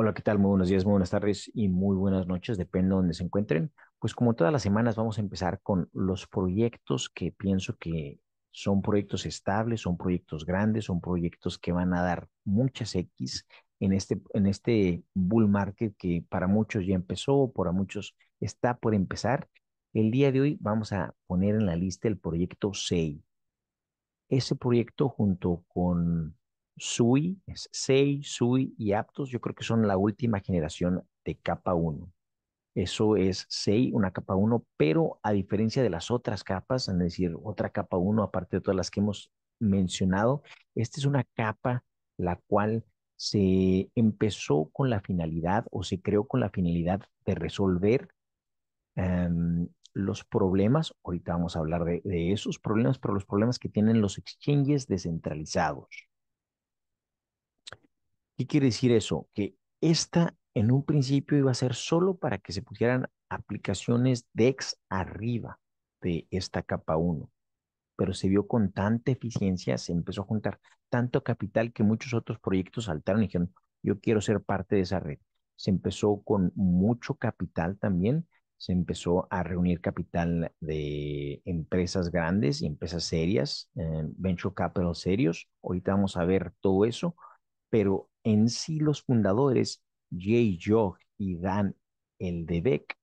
Hola, ¿qué tal? Muy buenos días, muy buenas tardes y muy buenas noches, depende de donde se encuentren. Pues como todas las semanas vamos a empezar con los proyectos que pienso que son proyectos estables, son proyectos grandes, son proyectos que van a dar muchas X en este, en este bull market que para muchos ya empezó, para muchos está por empezar. El día de hoy vamos a poner en la lista el proyecto SEI. Ese proyecto junto con Sui, es Sei, Sui y Aptos, yo creo que son la última generación de capa 1. Eso es Sei, una capa 1, pero a diferencia de las otras capas, es decir, otra capa 1, aparte de todas las que hemos mencionado, esta es una capa la cual se empezó con la finalidad o se creó con la finalidad de resolver em, los problemas, ahorita vamos a hablar de, esos problemas, pero los problemas que tienen los exchanges descentralizados. ¿Qué quiere decir eso? Que esta en un principio iba a ser solo para que se pusieran aplicaciones DEX arriba de esta capa 1, pero se vio con tanta eficiencia, se empezó a juntar tanto capital que muchos otros proyectos saltaron y dijeron, yo quiero ser parte de esa red. Se empezó con mucho capital también, se empezó a reunir capital de empresas grandes y empresas serias, eh, venture capital serios. Ahorita vamos a ver todo eso, pero en sí los fundadores, Jay Jog y Dan Eldebeck,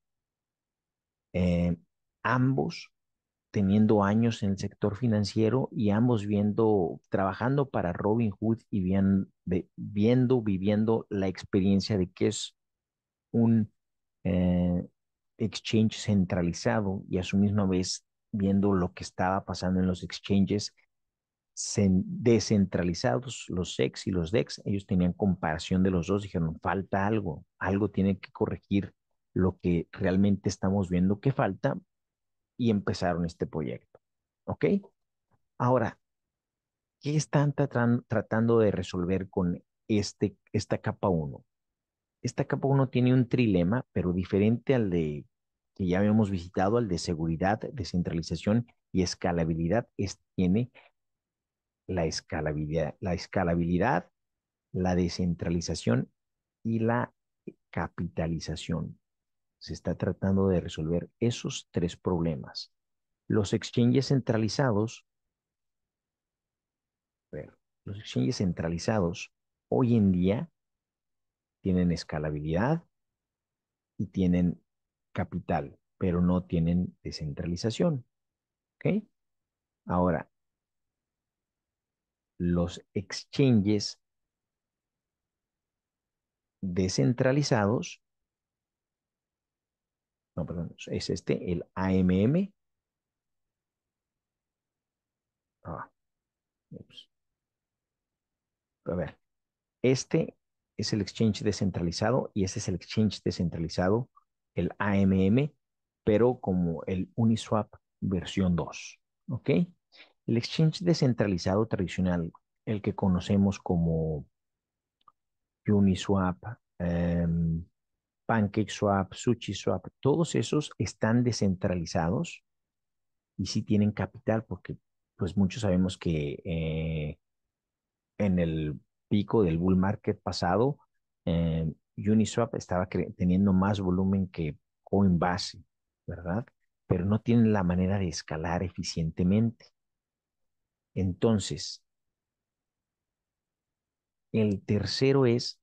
eh, ambos teniendo años en el sector financiero y ambos viendo, trabajando para Robin Hood y viendo, viviendo la experiencia de que es un eh, exchange centralizado y a su misma vez viendo lo que estaba pasando en los exchanges descentralizados, los ex y los DEX, ellos tenían comparación de los dos, dijeron, falta algo, algo tiene que corregir lo que realmente estamos viendo que falta y empezaron este proyecto. ¿Ok? Ahora, ¿qué están tratando de resolver con este, esta capa 1? Esta capa 1 tiene un trilema, pero diferente al de que ya habíamos visitado, al de seguridad, descentralización y escalabilidad, es, tiene la escalabilidad, la, escalabilidad, la descentralización y la capitalización. Se está tratando de resolver esos tres problemas. Los exchanges centralizados, los exchanges centralizados hoy en día tienen escalabilidad y tienen capital, pero no tienen descentralización. ¿Ok? Ahora, los exchanges descentralizados, no, perdón, es este, el AMM. Ah, A ver, este es el exchange descentralizado y este es el exchange descentralizado, el AMM, pero como el Uniswap versión 2, ¿ok? El exchange descentralizado tradicional, el que conocemos como Uniswap, em, PancakeSwap, SushiSwap, todos esos están descentralizados y sí tienen capital porque pues muchos sabemos que eh, en el pico del bull market pasado, em, Uniswap estaba teniendo más volumen que Coinbase, ¿verdad? Pero no tienen la manera de escalar eficientemente. Entonces, el tercero es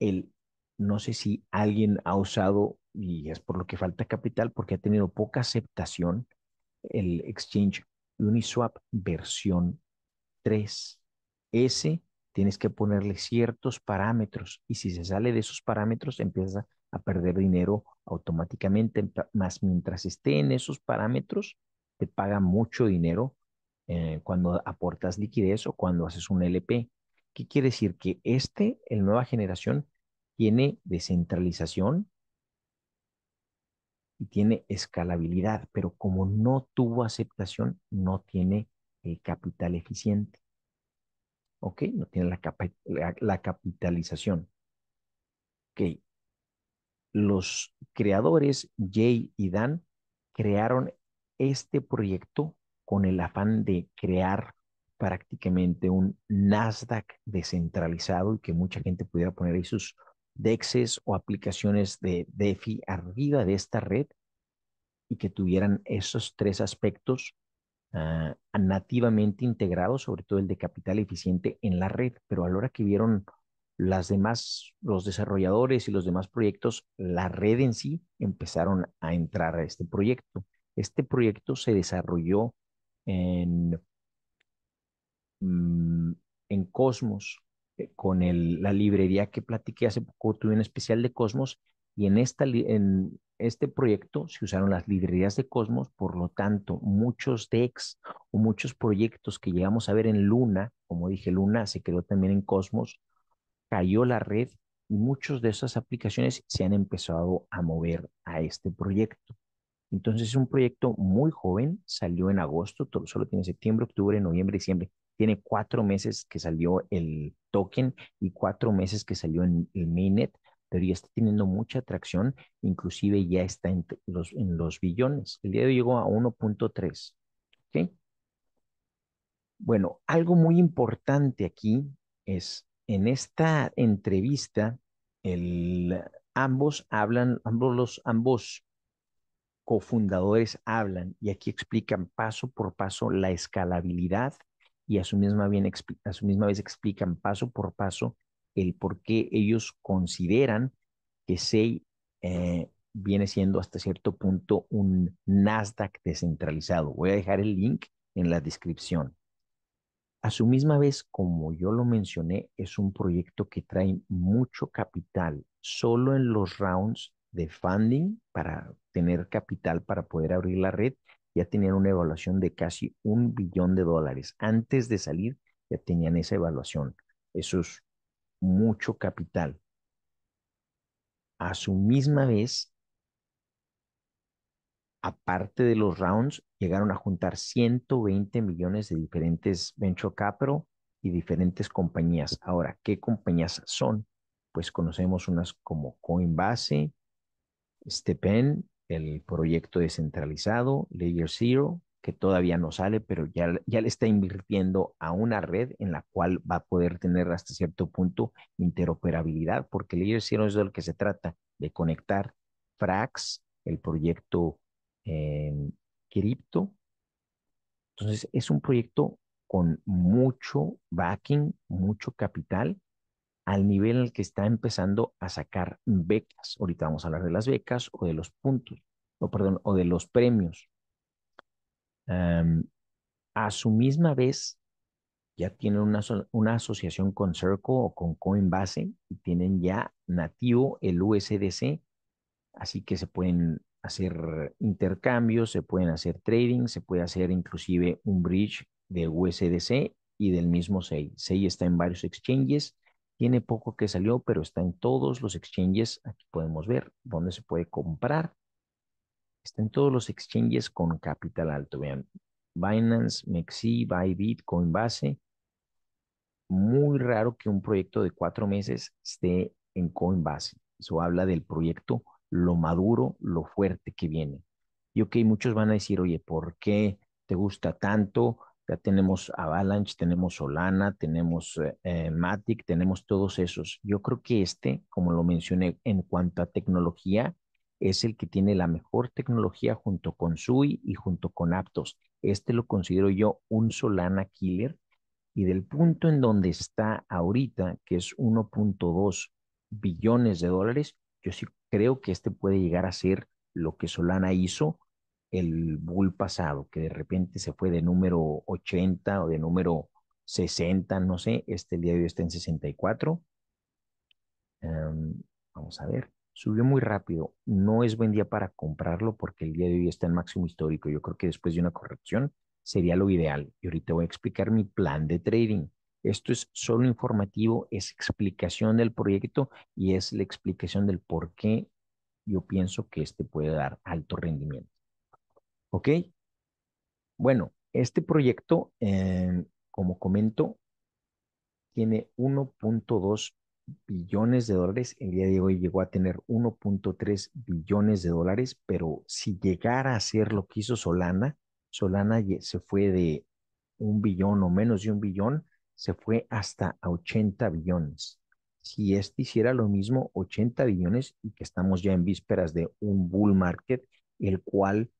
el, no sé si alguien ha usado, y es por lo que falta capital, porque ha tenido poca aceptación, el exchange Uniswap versión 3. Ese tienes que ponerle ciertos parámetros y si se sale de esos parámetros empieza a perder dinero automáticamente, más mientras esté en esos parámetros, te paga mucho dinero eh, cuando aportas liquidez o cuando haces un LP. ¿Qué quiere decir? Que este, el nueva generación, tiene descentralización y tiene escalabilidad, pero como no tuvo aceptación, no tiene eh, capital eficiente. ¿Ok? No tiene la, la capitalización. Ok. Los creadores, Jay y Dan, crearon este proyecto con el afán de crear prácticamente un Nasdaq descentralizado y que mucha gente pudiera poner ahí sus DEXs o aplicaciones de DeFi arriba de esta red y que tuvieran esos tres aspectos ah, nativamente integrados, sobre todo el de capital eficiente en la red. Pero a la hora que vieron las demás, los desarrolladores y los demás proyectos, la red en sí empezaron a entrar a este proyecto. Este proyecto se desarrolló en, mm, en Cosmos, eh, con el, la librería que platiqué hace poco, tuve un especial de Cosmos y en, esta, en este proyecto se usaron las librerías de Cosmos, por lo tanto, muchos decks o muchos proyectos que llegamos a ver en Luna, como dije, Luna se creó también en Cosmos, cayó la red y muchas de esas aplicaciones se han empezado a mover a este proyecto. Entonces es un proyecto muy joven, salió en agosto, solo tiene septiembre, octubre, noviembre, diciembre. Tiene cuatro meses que salió el token y cuatro meses que salió en el mainnet, pero ya está teniendo mucha atracción, inclusive ya está en los, billones. El día de hoy llegó a 1.3. Bueno, algo muy importante aquí es, en esta entrevista, ambos hablan, ambos, los, ambos cofundadores hablan y aquí explican paso por paso la escalabilidad y a su misma, a su misma vez explican paso por paso el por qué ellos consideran que SEI eh, viene siendo hasta cierto punto un Nasdaq descentralizado. Voy a dejar el link en la descripción. A su misma vez, como yo lo mencioné, es un proyecto que trae mucho capital. Solo en los rounds de funding para tener capital para poder abrir la red, ya tenían una evaluación de casi un billón de dólares. Antes de salir, ya tenían esa evaluación. Eso es mucho capital. A su misma vez, aparte de los rounds, llegaron a juntar 120 millones de diferentes venture capital y diferentes compañías. Ahora, ¿qué compañías son? Pues conocemos unas como Coinbase, Stepen, el proyecto descentralizado, Layer Zero, que todavía no sale, pero ya, ya le está invirtiendo a una red en la cual va a poder tener hasta cierto punto interoperabilidad, porque Layer Zero es de lo que se trata, de conectar Frax, el proyecto en cripto. Entonces, es un proyecto con mucho backing, mucho capital, al nivel al que está empezando a sacar becas. Ahorita vamos a hablar de las becas o de los puntos, o perdón, o de los premios. a su misma vez, ya tienen una, una asociación con Circle o con Coinbase y tienen ya nativo el USDC, así que se pueden hacer intercambios, se pueden hacer trading, se puede hacer inclusive un bridge de USDC y del mismo SEI. SEI está en varios exchanges tiene poco que salió, pero está en todos los exchanges. Aquí podemos ver dónde se puede comprar. Está en todos los exchanges con capital alto. Vean, Binance, Mexi, Bybit, Coinbase. Muy raro que un proyecto de cuatro meses esté en Coinbase. Eso habla del proyecto, lo maduro, lo fuerte que viene. Y ok, muchos van a decir, oye, ¿por qué te gusta tanto? Ya tenemos Avalanche, tenemos Solana, tenemos eh, eh, Matic, tenemos todos esos. Yo creo que este, como lo mencioné, en cuanto a tecnología, es el que tiene la mejor tecnología junto con Sui y junto con Aptos. Este lo considero yo un Solana killer y del punto en donde está ahorita, que es 1.2 billones de dólares, yo sí creo que este puede llegar a ser lo que Solana hizo el bull pasado, que de repente se fue de número 80 o de número 60, no sé, este día de hoy está en 64. Em, vamos a ver, subió muy rápido, no es buen día para comprarlo porque el día de hoy está en máximo histórico, yo creo que después de una corrección sería lo ideal. Y ahorita voy a explicar mi plan de trading. Esto es solo informativo, es explicación del proyecto y es la explicación del por qué yo pienso que este puede dar alto rendimiento. ¿Ok? Bueno, este proyecto, em, como comento, tiene 1.2 billones de dólares. El día de hoy llegó a tener 1.3 billones de dólares, pero si llegara a hacer lo que hizo Solana, Solana se fue de un billón o menos de un billón, se fue hasta a 80 billones. Si este hiciera lo mismo, 80 billones, y que estamos ya en vísperas de un bull market, el cual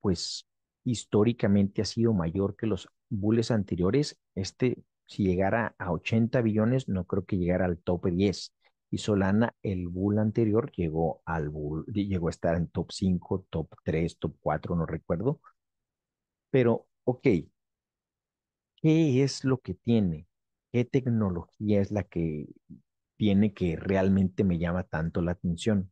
pues históricamente ha sido mayor que los bulls anteriores. Este, si llegara a 80 billones, no creo que llegara al top 10. Y Solana, el bull anterior, llegó al llegó a estar en top 5, top 3, top 4, no recuerdo. Pero, ok, ¿qué es lo que tiene? ¿Qué tecnología es la que tiene que realmente me llama tanto la atención?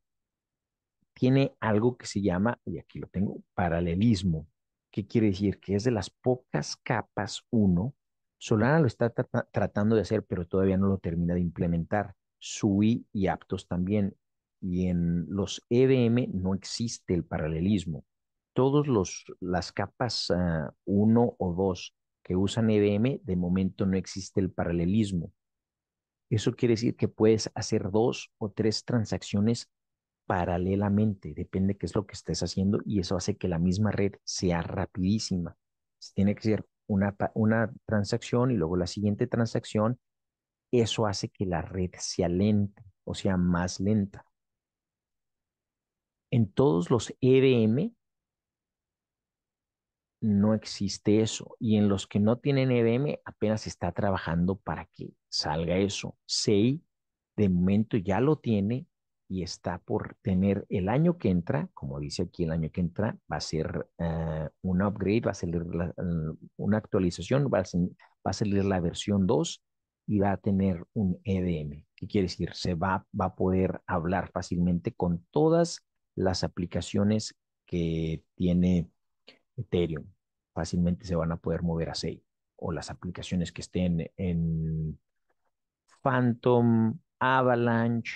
tiene algo que se llama, y aquí lo tengo, paralelismo. ¿Qué quiere decir? Que es de las pocas capas 1. Solana lo está tratando de hacer, pero todavía no lo termina de implementar. SUI y Aptos también. Y en los EVM no existe el paralelismo. Todos los las capas 1 ah, o 2 que usan EVM, de momento no existe el paralelismo. Eso quiere decir que puedes hacer dos o tres transacciones paralelamente, depende qué es lo que estés haciendo y eso hace que la misma red sea rapidísima. Tiene que ser una, una transacción y luego la siguiente transacción, eso hace que la red sea lenta o sea más lenta. En todos los EVM no existe eso. Y en los que no tienen EVM, apenas está trabajando para que salga eso. SEI de momento ya lo tiene, y está por tener el año que entra, como dice aquí, el año que entra va a ser eh, un upgrade, va a salir mm, una actualización, va a, salir la versión 2 y va a tener un EDM. ¿Qué quiere decir? Se va, va a poder hablar fácilmente con todas las aplicaciones que tiene Ethereum. Fácilmente se van a poder mover a 6 o las aplicaciones que estén en Phantom, Avalanche,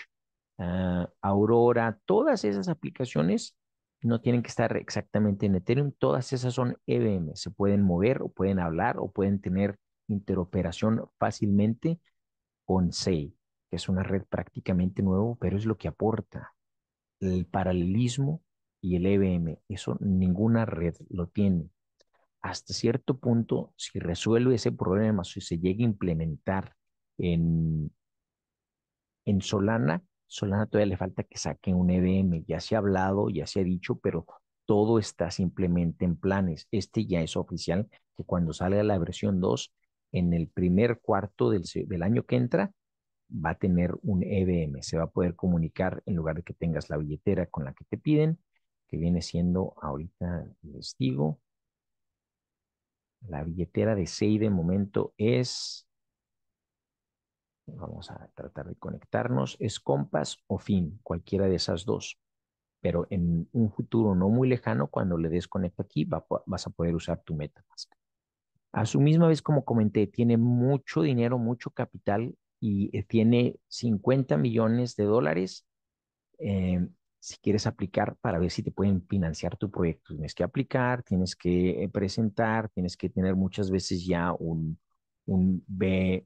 Ah, Aurora, todas esas aplicaciones no tienen que estar exactamente en Ethereum, todas esas son EVM, se pueden mover o pueden hablar o pueden tener interoperación fácilmente con SEI, que es una red prácticamente nueva, pero es lo que aporta el paralelismo y el EVM. Eso ninguna red lo tiene. Hasta cierto punto, si resuelve ese problema, si se llega a implementar en, en Solana, Solana todavía le falta que saque un EVM. Ya se ha hablado, ya se ha dicho, pero todo está simplemente en planes. Este ya es oficial, que cuando salga la versión 2, en el primer cuarto del, año que entra, va a tener un EVM. Se va a poder comunicar en lugar de que tengas la billetera con la que te piden, que viene siendo, ahorita les digo, la billetera de 6 de momento es Vamos a tratar de conectarnos. Es Compass o fin, cualquiera de esas dos. Pero en un futuro no muy lejano, cuando le des conecto aquí, vas a poder usar tu MetaMask. A su misma vez, como comenté, tiene mucho dinero, mucho capital y eh, tiene 50 millones de dólares. Eh, si quieres aplicar para ver si te pueden financiar tu proyecto, tienes que aplicar, tienes que eh, presentar, tienes que tener muchas veces ya un, un B,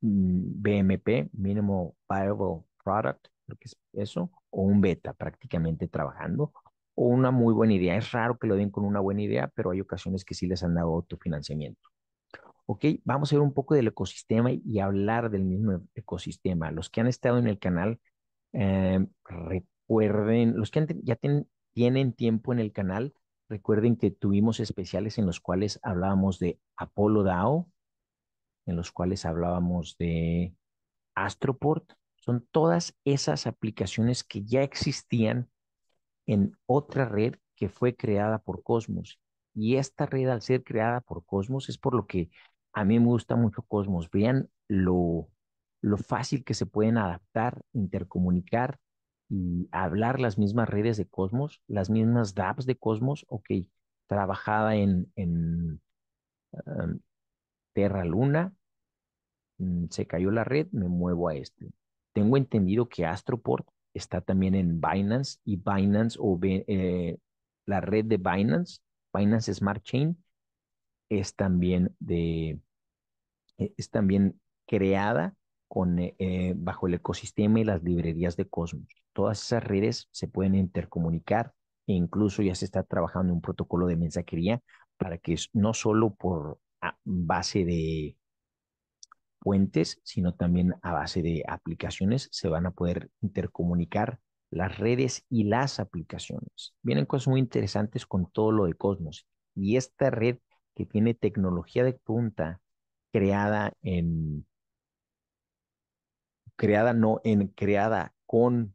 Mm, BMP, Minimal Viable Product, lo que es eso, o un beta prácticamente trabajando, o una muy buena idea. Es raro que lo den con una buena idea, pero hay ocasiones que sí les han dado autofinanciamiento. Ok, vamos a ver un poco del ecosistema y hablar del mismo ecosistema. Los que han estado en el canal, eh, recuerden, los que ya tienen tiempo en el canal, recuerden que tuvimos especiales en los cuales hablábamos de Apolo DAO, en los cuales hablábamos de Astroport. Son todas esas aplicaciones que ya existían en otra red que fue creada por Cosmos. Y esta red al ser creada por Cosmos es por lo que a mí me gusta mucho Cosmos. Vean lo, fácil que se pueden adaptar, intercomunicar y hablar las mismas redes de Cosmos, las mismas dApps de Cosmos, ok, trabajada en, en em, Terra Luna, Mm, se cayó la red, me muevo a este. Tengo entendido que Astroport está también en Binance y Binance o eh, la red de Binance, Binance Smart Chain, es también de e, es también creada con, eh, eh, bajo el ecosistema y las librerías de Cosmos. Todas esas redes se pueden intercomunicar e incluso ya se está trabajando en un protocolo de mensajería para que no solo por ah, base de sino también a base de aplicaciones se van a poder intercomunicar las redes y las aplicaciones. Vienen cosas muy interesantes con todo lo de Cosmos y esta red que tiene tecnología de punta creada en creada no en creada con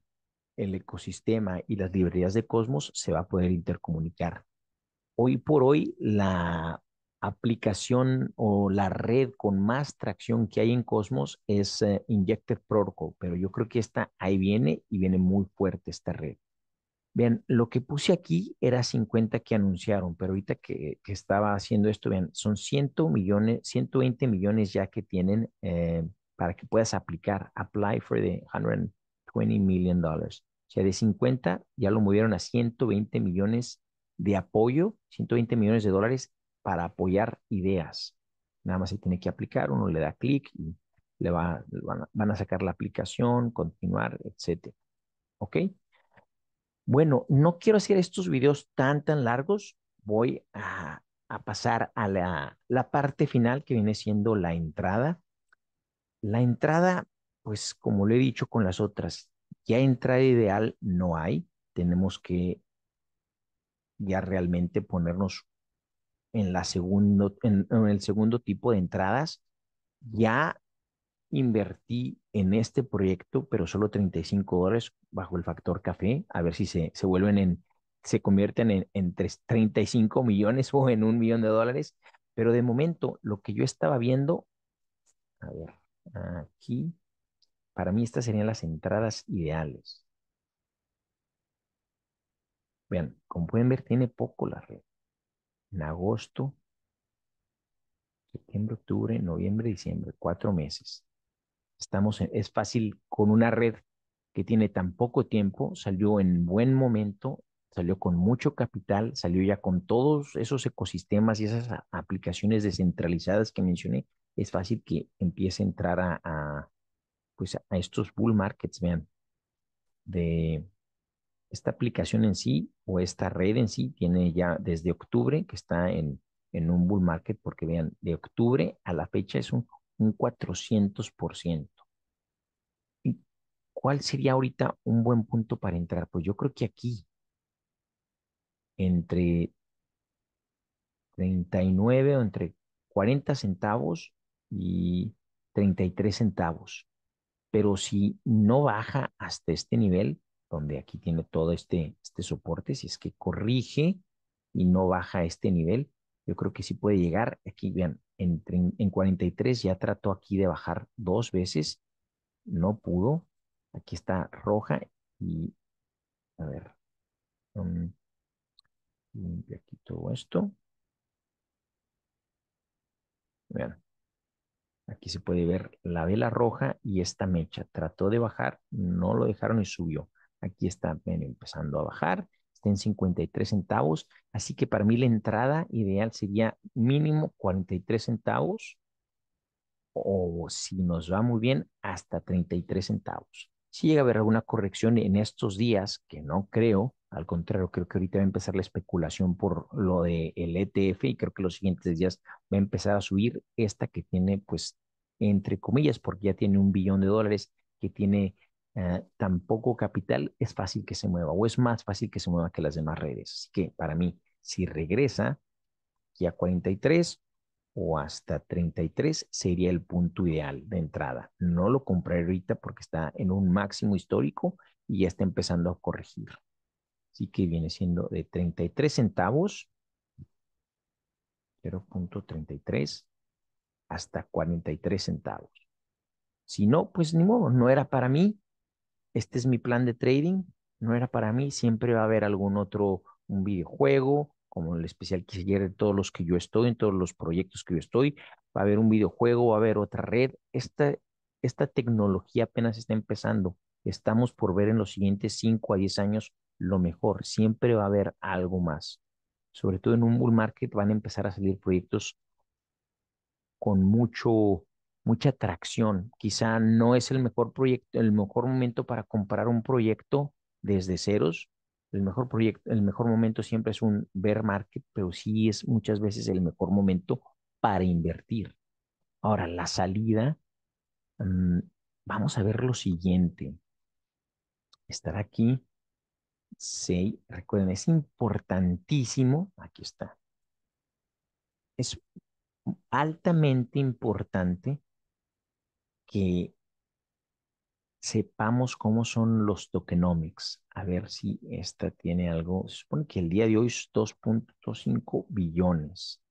el ecosistema y las librerías de Cosmos se va a poder intercomunicar. Hoy por hoy la aplicación o la red con más tracción que hay en Cosmos es eh, Injected Protocol, pero yo creo que esta ahí viene y viene muy fuerte esta red. Vean, lo que puse aquí era 50 que anunciaron, pero ahorita que, estaba haciendo esto, vean, son 100 millones, 120 millones ya que tienen eh, para que puedas aplicar. Apply for the 120 million dollars. O sea, de 50 ya lo movieron a 120 millones de apoyo, 120 millones de dólares para apoyar ideas. Nada más se tiene que aplicar, uno le da clic y le va, van, a, sacar la aplicación, continuar, etc. ¿Ok? Bueno, no quiero hacer estos videos tan, tan largos. Voy a, pasar a la, la parte final que viene siendo la entrada. La entrada, pues como lo he dicho con las otras, ya entrada ideal no hay. Tenemos que ya realmente ponernos en, la segundo, en, el segundo tipo de entradas, ya invertí en este proyecto, pero solo 35 dólares bajo el factor café, a ver si se, se vuelven en, se convierten en, en 35 millones o en un millón de dólares, pero de momento lo que yo estaba viendo, a ver, aquí, para mí estas serían las entradas ideales. Vean, como pueden ver, tiene poco la red en agosto, septiembre, octubre, noviembre, diciembre, cuatro meses. Estamos es fácil con una red que tiene tan poco tiempo, salió en buen momento, salió con mucho capital, salió ya con todos esos ecosistemas y esas aplicaciones descentralizadas que mencioné, es fácil que empiece a entrar a, a pues a estos bull markets, vean, de esta aplicación en sí o esta red en sí tiene ya desde octubre que está en, en un bull market, porque vean, de octubre a la fecha es un, 400%. ¿Y cuál sería ahorita un buen punto para entrar? Pues yo creo que aquí, entre 39 o entre 40 centavos y 33 centavos. Pero si no baja hasta este nivel, donde aquí tiene todo este, este soporte, si es que corrige y no baja este nivel, yo creo que sí puede llegar, aquí vean, en, en 43 ya trató aquí de bajar dos veces, no pudo, aquí está roja y, a ver, um, aquí todo esto. Vean, aquí se puede ver la vela roja y esta mecha. Trató de bajar, no lo dejaron y subió. Aquí está empezando a bajar, está en 53 centavos, así que para mí la entrada ideal sería mínimo 43 centavos o si nos va muy bien, hasta 33 centavos. Si llega a haber alguna corrección en estos días, que no creo, al contrario, creo que ahorita va a empezar la especulación por lo del ETF y creo que los siguientes días va a empezar a subir esta que tiene, pues, entre comillas, porque ya tiene un billón de dólares, que tiene eh, tampoco Capital es fácil que se mueva o es más fácil que se mueva que las demás redes. Así que para mí, si regresa ya a 43 o hasta 33 sería el punto ideal de entrada. No lo compré ahorita porque está en un máximo histórico y ya está empezando a corregir. Así que viene siendo de 33 centavos, 0.33 hasta 43 centavos. Si no, pues ni modo, no era para mí, este es mi plan de trading, no era para mí, siempre va a haber algún otro, un videojuego, como el especial que sigue de todos los que yo estoy, en todos los proyectos que yo estoy, va a haber un videojuego, va a haber otra red. Esta, esta tecnología apenas está empezando. Estamos por ver en los siguientes 5 a 10 años lo mejor. Siempre va a haber algo más. Sobre todo en un bull market van a empezar a salir proyectos con mucho mucha atracción. Quizá no es el mejor proyecto, el mejor momento para comprar un proyecto desde ceros. El mejor proyecto, el mejor momento siempre es un bear market, pero sí es muchas veces el mejor momento para invertir. Ahora, la salida, mm, vamos a ver lo siguiente. Estar aquí. Sí, recuerden, es importantísimo. Aquí está. Es altamente importante que sepamos cómo son los tokenomics. A ver si esta tiene algo. Se supone que el día de hoy es 2.5 billones.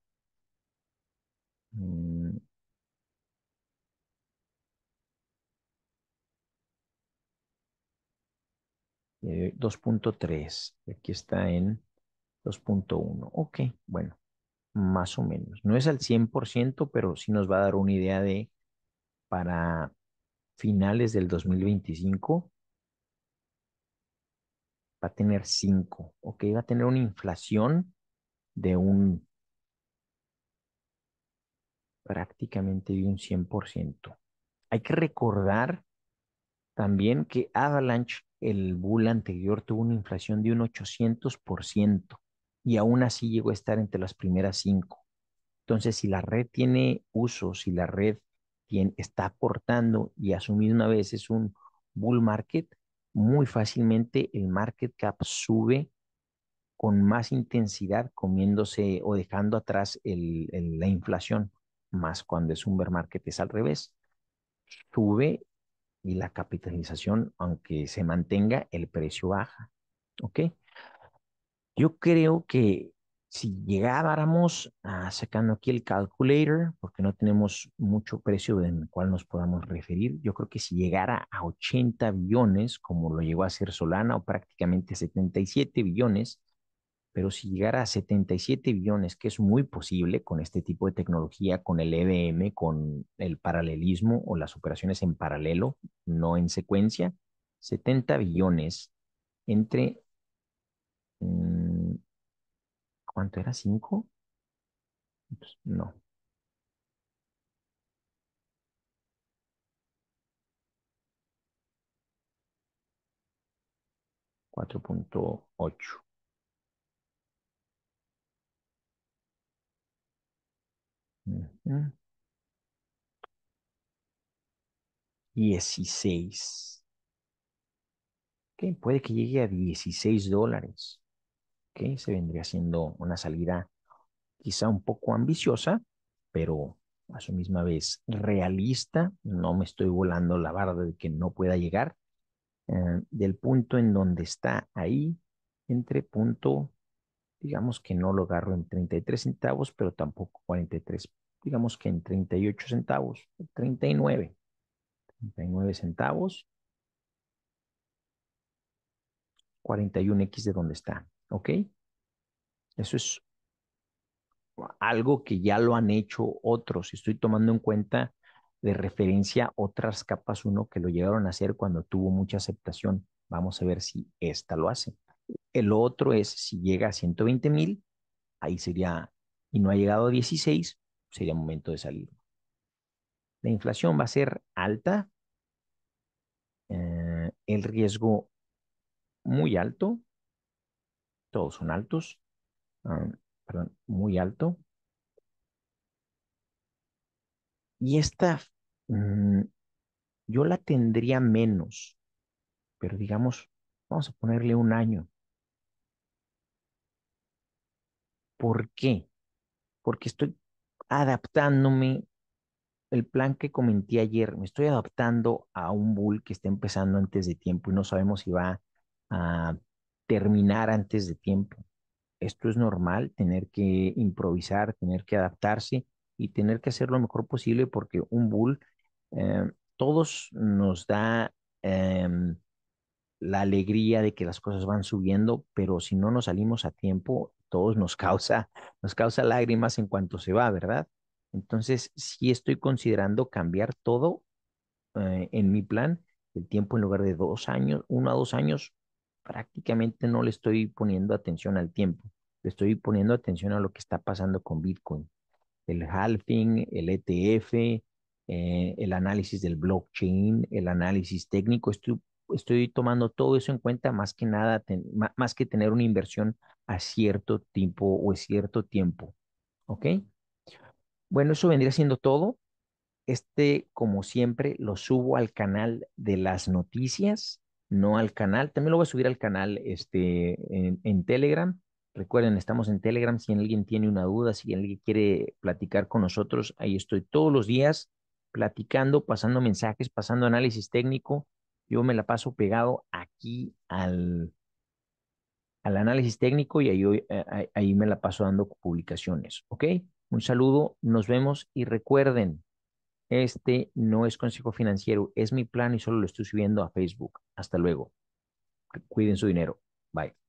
2.3, mm. eh, aquí está en 2.1. Ok, bueno, más o menos. No es al 100%, pero sí nos va a dar una idea de para finales del 2025 va a tener 5, ok, va a tener una inflación de un prácticamente de un 100%. Hay que recordar también que Avalanche, el bull anterior, tuvo una inflación de un 800% y aún así llegó a estar entre las primeras 5. Entonces, si la red tiene uso, si la red está aportando y asumido una vez es un bull market, muy fácilmente el market cap sube con más intensidad comiéndose o dejando atrás la inflación, más cuando es un bear market es al revés. Sube y la capitalización, aunque se mantenga, el precio baja. ¿Ok? Yo creo que si llegáramos a sacando aquí el calculator, porque no tenemos mucho precio en el cual nos podamos referir, yo creo que si llegara a 80 billones, como lo llegó a hacer Solana, o prácticamente 77 billones, pero si llegara a 77 billones, que es muy posible con este tipo de tecnología, con el EVM, con el paralelismo o las operaciones en paralelo, no en secuencia, 70 billones entre... Mm, ¿Cuánto era 5? Pues, no. 4.8. 16. ¿Qué? Puede que llegue a 16 dólares que se vendría siendo una salida quizá un poco ambiciosa, pero a su misma vez realista. No me estoy volando la barra de que no pueda llegar eh, del punto en donde está ahí, entre punto, digamos que no lo agarro en 33 centavos, pero tampoco 43, digamos que en 38 centavos, 39, 39 centavos. 41X de donde está. ¿Ok? Eso es algo que ya lo han hecho otros. Estoy tomando en cuenta de referencia otras capas uno que lo llegaron a hacer cuando tuvo mucha aceptación. Vamos a ver si esta lo hace. El otro es si llega a 120 mil, ahí sería, y no ha llegado a 16, sería momento de salir. La inflación va a ser alta, eh, el riesgo muy alto, todos son altos, ah, perdón, muy alto. Y esta mm, yo la tendría menos, pero digamos, vamos a ponerle un año. ¿Por qué? Porque estoy adaptándome, el plan que comenté ayer, me estoy adaptando a un bull que está empezando antes de tiempo y no sabemos si va a terminar antes de tiempo. Esto es normal, tener que improvisar, tener que adaptarse y tener que hacer lo mejor posible porque un bull, eh, todos nos da em, la alegría de que las cosas van subiendo, pero si no nos salimos a tiempo, todos nos causa, nos causa lágrimas en cuanto se va, ¿verdad? Entonces, sí estoy considerando cambiar todo eh, en mi plan, el tiempo en lugar de dos años, uno a dos años, prácticamente no le estoy poniendo atención al tiempo, le estoy poniendo atención a lo que está pasando con Bitcoin, el halving, el ETF, eh, el análisis del blockchain, el análisis técnico, estoy, tomando todo eso en cuenta más que nada, más que tener una inversión a cierto tiempo o a cierto tiempo, ¿ok? Bueno, eso vendría siendo todo. Este, como siempre, lo subo al canal de las noticias no al canal. También lo voy a subir al canal este, en, Telegram. Recuerden, estamos en Telegram. Si alguien tiene una duda, si alguien quiere platicar con nosotros, ahí estoy todos los días platicando, pasando mensajes, pasando análisis técnico. Yo me la paso pegado aquí al, al análisis técnico y ahí, eh, ahí, me la paso dando publicaciones. ¿Ok? Un saludo, nos vemos y recuerden, este no es consejo financiero, es mi plan y solo lo estoy subiendo a Facebook. Hasta luego. Cuiden su dinero. Bye.